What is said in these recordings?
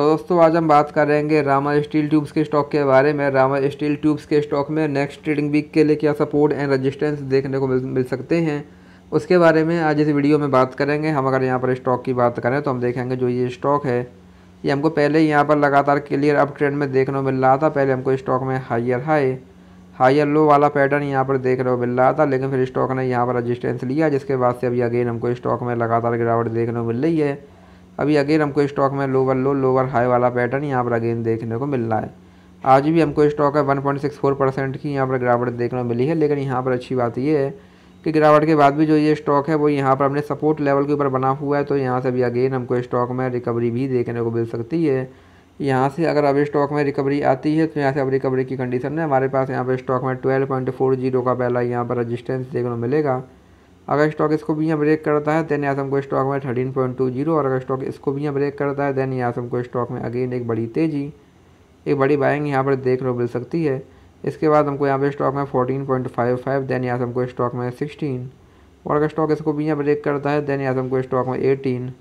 तो दोस्तों आज हम बात करेंगे रामा स्टील ट्यूब्स के स्टॉक के बारे में रामा स्टील ट्यूब्स के स्टॉक में नेक्स्ट ट्रेडिंग वीक के लिए क्या सपोर्ट एंड रेजिस्टेंस देखने को मिल, मिल सकते हैं उसके बारे में आज इस वीडियो में बात करेंगे हम अगर यहाँ पर स्टॉक की बात करें तो हम देखेंगे जो ये स्टॉक है ये हमको पहले यहाँ पर लगातार क्लियर अप ट्रेंड में देखने को मिल रहा था पहले हमको स्टॉक में हाइयर हाई हाइयर लो वाला पैटर्न यहाँ पर देखने को मिल रहा था लेकिन फिर स्टॉक ने यहाँ पर रजिस्टेंस लिया जिसके बाद से अभी अगेन हमको स्टॉक में लगातार गिरावट देखने को मिल रही है अभी अगेन हमको स्टॉक में लोअर लो लोअर हाई वाला पैटर्न यहाँ पर अगेन देखने को मिल रहा है आज भी हमको स्टॉक है 1.64 परसेंट की यहाँ पर गिरावट देखने को मिली है लेकिन यहाँ पर अच्छी बात ये है कि गिरावट के बाद भी जो ये स्टॉक है वो यहाँ पर अपने सपोर्ट लेवल के ऊपर बना हुआ है तो यहाँ से भी अगेन हमको स्टॉक में रिकवरी भी देखने को मिल सकती है यहाँ से अगर अभी स्टॉक में रिकवरी आती है तो यहाँ से अब रिकवरी की कंडीशन है हमारे पास यहाँ पर स्टॉक में ट्वेल्व पॉइंट फोर जीरो का पहला यहाँ पर रजिस्टेंस देखने को मिलेगा अगर स्टॉक इसको भी यहाँ ब्रेक करता है देन यासम को स्टॉक में थर्टीन पॉइंट टू जीरो और अगर स्टॉक इसको भी यहाँ ब्रेक करता है देन यासम को स्टॉक में अगेन एक बड़ी तेज़ी एक बड़ी बाइंग यहाँ पर देख लो मिल सकती है इसके बाद हमको यहाँ पर स्टॉक में fourteen point five five then यासम को स्टॉक में सिक्सटीन और अगर स्टॉक इसको भी यहाँ ब्रेक करता है देन यहाँ को स्टॉक में एटीन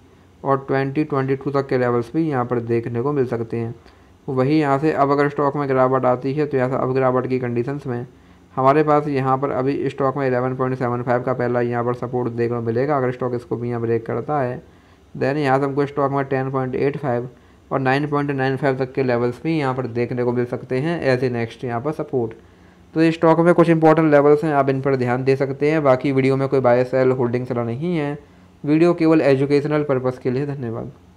और ट्वेंटी ट्वेंटी टू तक के लेवल्स भी यहाँ पर देखने को मिल सकते हैं वही यहाँ से अब अगर स्टॉक में गिरावट आती है तो यहाँ से अब गिरावट की कंडीशन में हमारे पास यहाँ पर अभी स्टॉक में 11.75 का पहला यहाँ पर सपोर्ट देखने को मिलेगा अगर स्टॉक इसको भी यहाँ ब्रेक करता है देन यहाँ से हमको स्टॉक में 10.85 और 9.95 तक के लेवल्स भी यहाँ पर देखने को मिल सकते हैं एज ए नेक्स्ट यहाँ पर सपोर्ट तो इस स्टॉक में कुछ इंपॉर्टेंट लेवल्स हैं आप इन पर ध्यान दे सकते हैं बाकी वीडियो में कोई बाय सेल होल्डिंग्स नहीं है वीडियो केवल एजुकेशनल पर्पज़ के लिए धन्यवाद